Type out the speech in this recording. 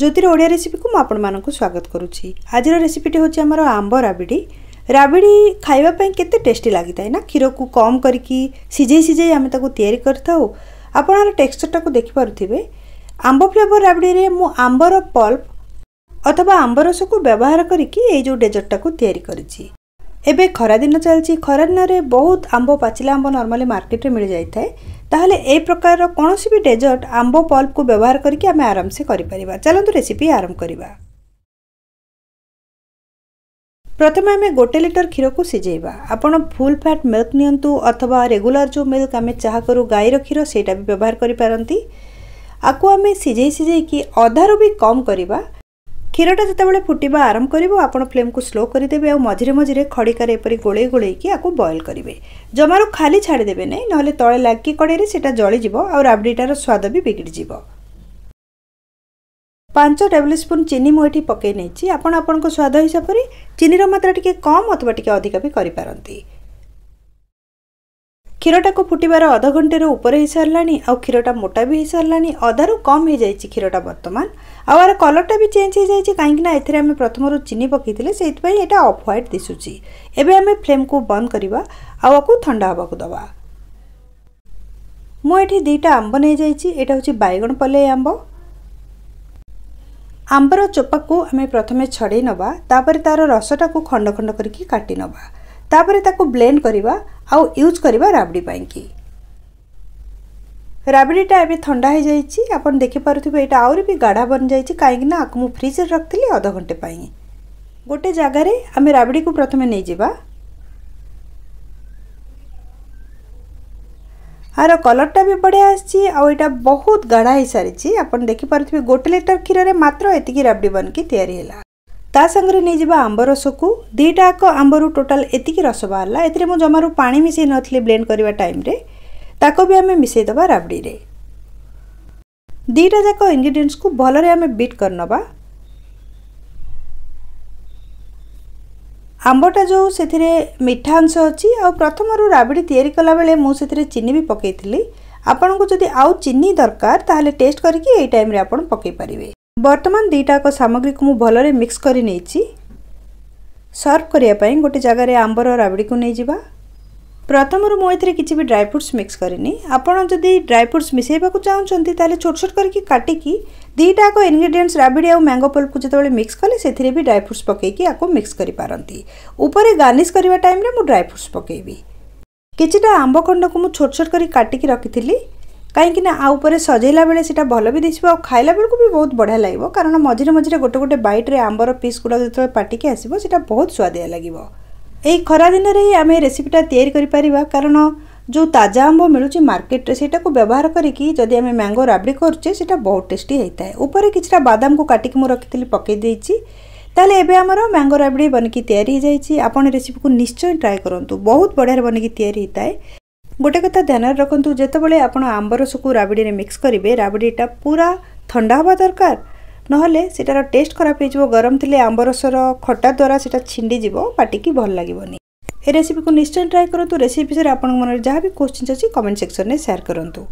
ଜ୍ୟୋତିର ଓଡ଼ିଆ ରେସିପିକୁ ମୁଁ ଆପଣମାନଙ୍କୁ ସ୍ୱାଗତ କରୁଛି ଆଜିର ରେସିପିଟି ହେଉଛି ଆମର ଆମ୍ବ ରାବିଡ଼ି ରାବିଡ଼ି ଖାଇବା ପାଇଁ କେତେ ଟେଷ୍ଟି ଲାଗିଥାଏ ନା କ୍ଷୀରକୁ କମ୍ କରିକି ସିଝେଇ ସିଝେଇ ଆମେ ତାକୁ ତିଆରି କରିଥାଉ ଆପଣ ଏହାର ଟେକ୍ସଚର୍ଟାକୁ ଦେଖିପାରୁଥିବେ ଆମ୍ବ ଫ୍ଲେଭର ରାବିଡ଼ିରେ ମୁଁ ଆମ୍ବର ପଲ୍ପ ଅଥବା ଆମ୍ବ ରସକୁ ବ୍ୟବହାର କରିକି ଏଇ ଯେଉଁ ଡେଜର୍ଟଟାକୁ ତିଆରି କରିଛି ଏବେ ଖରାଦିନ ଚାଲିଛି ଖରାଦିନରେ ବହୁତ ଆମ୍ବ ପାଚିଲା ଆମ୍ବ ନର୍ମାଲି ମାର୍କେଟରେ ମିଳିଯାଇଥାଏ ତାହେଲେ ଏ ପ୍ରକାରର କୌଣସି ବି ଡେଜର୍ଟ ଆମ୍ବ ପଲ୍ପକୁ ବ୍ୟବହାର କରିକି ଆମେ ଆରାମସେ କରିପାରିବା ଚାଲନ୍ତୁ ରେସିପି ଆରମ୍ଭ କରିବା ପ୍ରଥମେ ଆମେ ଗୋଟେ ଲିଟର କ୍ଷୀରକୁ ସିଝେଇବା ଆପଣ ଫୁଲ୍ ଫ୍ୟାଟ୍ ମିଲ୍କ ନିଅନ୍ତୁ ଅଥବା ରେଗୁଲାର ଯେଉଁ ମିଲ୍କ ଆମେ ଚାହା କରୁ ଗାଈର କ୍ଷୀର ସେଇଟା ବି ବ୍ୟବହାର କରିପାରନ୍ତି ଆକୁ ଆମେ ସିଝେଇ ସିଝେଇକି ଅଧାରୁ ବି କମ୍ କରିବା କ୍ଷୀରଟା ଯେତେବେଳେ ଫୁଟିବା ଆରମ୍ଭ କରିବ ଆପଣ ଫ୍ଲେମ୍କୁ ସ୍ଲୋ କରିଦେବେ ଆଉ ମଝିରେ ମଝିରେ ଖଡ଼ିକାରେ ଏପରି ଗୋଳେଇ ଗୋଳେଇକି ଆକୁ ବଏଲ୍ କରିବେ ଜମାରୁ ଖାଲି ଛାଡ଼ିଦେବେ ନାହିଁ ନହେଲେ ତଳେ ଲାଗି କଡ଼େଇରେ ସେଇଟା ଜଳିଯିବ ଆଉ ରାବଡ଼ିଟାର ସ୍ୱାଦ ବି ବିଗିଡ଼ିଯିବ ପାଞ୍ଚ ଟେବୁଲ୍ ସ୍ପୁନ୍ ଚିନି ମୁଁ ଏଠି ପକାଇ ନେଇଛି ଆପଣ ଆପଣଙ୍କ ସ୍ୱାଦ ହିସାବରେ ଚିନିର ମାତ୍ରା ଟିକିଏ କମ୍ ଅଥବା ଟିକେ ଅଧିକା ବି କରିପାରନ୍ତି କ୍ଷୀରଟାକୁ ଫୁଟିବାର ଅଧଘଣ୍ଟେର ଉପରେ ହୋଇସାରିଲାଣି ଆଉ କ୍ଷୀରଟା ମୋଟା ବି ହୋଇସାରିଲାଣି ଅଧାରୁ କମ୍ ହୋଇଯାଇଛି କ୍ଷୀରଟା ବର୍ତ୍ତମାନ ଆଉ ଆର କଲର୍ଟା ବି ଚେଞ୍ଜ ହୋଇଯାଇଛି କାହିଁକିନା ଏଥିରେ ଆମେ ପ୍ରଥମରୁ ଚିନି ପକାଇଥିଲେ ସେଇଥିପାଇଁ ଏଇଟା ଅଫ୍ ହ୍ୱାଇଟ୍ ଦିଶୁଛି ଏବେ ଆମେ ଫ୍ଲେମ୍କୁ ବନ୍ଦ କରିବା ଆଉ ଆକୁ ଥଣ୍ଡା ହେବାକୁ ଦେବା ମୁଁ ଏଠି ଦୁଇଟା ଆମ୍ବ ନେଇଯାଇଛି ଏଇଟା ହେଉଛି ବାଇଗଣ ପଲେଇ ଆମ୍ବ ଆମ୍ବର ଚୋପାକୁ ଆମେ ପ୍ରଥମେ ଛଡ଼େଇ ନେବା ତାପରେ ତା'ର ରସଟାକୁ ଖଣ୍ଡ ଖଣ୍ଡ କରିକି କାଟି ନେବା ତାପରେ ତାକୁ ବ୍ଲେଣ୍ଡ କରିବା ଆଉ ୟୁଜ୍ କରିବା ରାବଡ଼ି ପାଇଁକି ରାବିଡ଼ିଟା ଏବେ ଥଣ୍ଡା ହୋଇଯାଇଛି ଆପଣ ଦେଖିପାରୁଥିବେ ଏଇଟା ଆହୁରି ବି ଗାଢ଼ା ବନିଯାଇଛି କାହିଁକିନା ଆକୁ ମୁଁ ଫ୍ରିଜ୍ରେ ରଖିଥିଲି ଅଧଘଣ୍ଟେ ପାଇଁ ଗୋଟେ ଜାଗାରେ ଆମେ ରାବିଡ଼ିକୁ ପ୍ରଥମେ ନେଇଯିବା ଆର କଲର୍ଟା ବି ବଢ଼ିଆ ଆସିଛି ଆଉ ଏଇଟା ବହୁତ ଗାଢ଼ା ହୋଇସାରିଛି ଆପଣ ଦେଖିପାରୁଥିବେ ଗୋଟେ ଲିଟର କ୍ଷୀରରେ ମାତ୍ର ଏତିକି ରାବିଡ଼ି ବନିକି ତିଆରି ହେଲା ତା ସାଙ୍ଗରେ ନେଇଯିବା ଆମ୍ବ ରସକୁ ଦୁଇଟା ଯାକ ଆମ୍ବରୁ ଟୋଟାଲ୍ ଏତିକି ରସ ବାହାରିଲା ଏଥିରେ ମୁଁ ଜମାରୁ ପାଣି ମିଶାଇ ନଥିଲି ବ୍ଲେଣ୍ଡ କରିବା ଟାଇମ୍ରେ ତାକୁ ବି ଆମେ ମିଶାଇଦେବା ରାବଡ଼ିରେ ଦୁଇଟା ଯାକ ଇନଗ୍ରିଡିଏଣ୍ଟସ୍କୁ ଭଲରେ ଆମେ ବିଟ୍ କରିନେବା ଆମ୍ବଟା ଯେଉଁ ସେଥିରେ ମିଠା ଅଂଶ ଅଛି ଆଉ ପ୍ରଥମରୁ ରାବିଡ଼ି ତିଆରି କଲାବେଳେ ମୁଁ ସେଥିରେ ଚିନି ବି ପକାଇଥିଲି ଆପଣଙ୍କୁ ଯଦି ଆଉ ଚିନି ଦରକାର ତାହେଲେ ଟେଷ୍ଟ କରିକି ଏଇ ଟାଇମ୍ରେ ଆପଣ ପକାଇ ପାରିବେ ବର୍ତ୍ତମାନ ଦୁଇଟା ଯାକ ସାମଗ୍ରୀକୁ ମୁଁ ଭଲରେ ମିକ୍ସ କରି ନେଇଛି ସର୍ଭ କରିବା ପାଇଁ ଗୋଟେ ଜାଗାରେ ଆମ୍ବର ରାବିଡ଼ିକୁ ନେଇଯିବା ପ୍ରଥମରୁ ମୁଁ ଏଥିରେ କିଛି ବି ଡ୍ରାଇ ଫ୍ରୁଟ୍ସ ମିକ୍ସ କରିନି ଆପଣ ଯଦି ଡ୍ରାଇ ଫ୍ରୁଟ୍ସ ମିଶାଇବାକୁ ଚାହୁଁଛନ୍ତି ତାହେଲେ ଛୋଟ ଛୋଟ କରିକି କାଟିକି ଦୁଇଟାକ ଇନଗ୍ରିଡ଼ିଏଣ୍ଟସ୍ ରାବିଡ଼ି ଆଉ ମ୍ୟାଙ୍ଗୋ ପଲ୍ପକୁ ଯେତେବେଳେ ମିକ୍ସ କଲେ ସେଥିରେ ବି ଡ୍ରାଇ ଫ୍ରୁଟ୍ସ ପକାଇକି ଆକୁ ମିକ୍ସ କରିପାରନ୍ତି ଉପରେ ଗାର୍ନିଶ କରିବା ଟାଇମ୍ରେ ମୁଁ ଡ୍ରାଇ ଫ୍ରୁଟ୍ସ ପକାଇବି କିଛିଟା ଆମ୍ବ ଖଣ୍ଡକୁ ମୁଁ ଛୋଟ ଛୋଟ କରି କାଟିକି ରଖିଥିଲି କାହିଁକିନା ଆ ଉପରେ ସଜେଇଲା ବେଳେ ସେଇଟା ଭଲ ବି ଦିଶିବ ଆଉ ଖାଇଲା ବେଳକୁ ବି ବହୁତ ବଢ଼ିଆ ଲାଗିବ କାରଣ ମଝିରେ ମଝିରେ ଗୋଟେ ଗୋଟେ ବାଇଟ୍ରେ ଆମ୍ବର ପିସ୍ ଗୁଡ଼ା ଯେତେବେଳେ ପାଟିକି ଆସିବ ସେଇଟା ବହୁତ ସୁଆଦିଆ ଲାଗିବ ଏହି ଖରାଦିନରେ ହିଁ ଆମେ ରେସିପିଟା ତିଆରି କରିପାରିବା କାରଣ ଯେଉଁ ତାଜା ଆମ୍ବ ମିଳୁଛି ମାର୍କେଟରେ ସେଇଟାକୁ ବ୍ୟବହାର କରିକି ଯଦି ଆମେ ମ୍ୟାଙ୍ଗୋ ରାବଡ଼ି କରୁଛେ ସେଇଟା ବହୁତ ଟେଷ୍ଟି ହେଇଥାଏ ଉପରେ କିଛିଟା ବାଦାମକୁ କାଟିକି ମୁଁ ରଖିଥିଲି ପକାଇ ଦେଇଛି ତାହେଲେ ଏବେ ଆମର ମ୍ୟାଙ୍ଗୋ ରାବିଡ଼ି ବନିକି ତିଆରି ହେଇଯାଇଛି ଆପଣ ରେସିପିକୁ ନିଶ୍ଚୟ ଟ୍ରାଏ କରନ୍ତୁ ବହୁତ ବଢ଼ିଆରେ ବନିକି ତିଆରି ହେଇଥାଏ ଗୋଟେ କଥା ଧ୍ୟାନରେ ରଖନ୍ତୁ ଯେତେବେଳେ ଆପଣ ଆମ୍ବ ରସକୁ ରାବିଡ଼ିରେ ମିକ୍ସ କରିବେ ରାବିଡ଼ିଟା ପୁରା ଥଣ୍ଡା ହେବା ଦରକାର ନହେଲେ ସେଟାର ଟେଷ୍ଟ ଖରାପ ହେଇଯିବ ଗରମ ଥିଲେ ଆମ୍ବ ରସର ଖଟା ଦ୍ୱାରା ସେଟା ଛିଣ୍ଡିଯିବ ପାଟିକି ଭଲ ଲାଗିବନି ଏ ରେସିପିକୁ ନିଶ୍ଚୟ ଟ୍ରାଏ କରନ୍ତୁ ରେସିପି ବିଷୟରେ ଆପଣଙ୍କ ମନରେ ଯାହା ବି କ୍ୱେଶ୍ଚିନ୍ସ ଅଛି କମେଣ୍ଟ ସେକ୍ସନ୍ରେ ସେୟାର କରନ୍ତୁ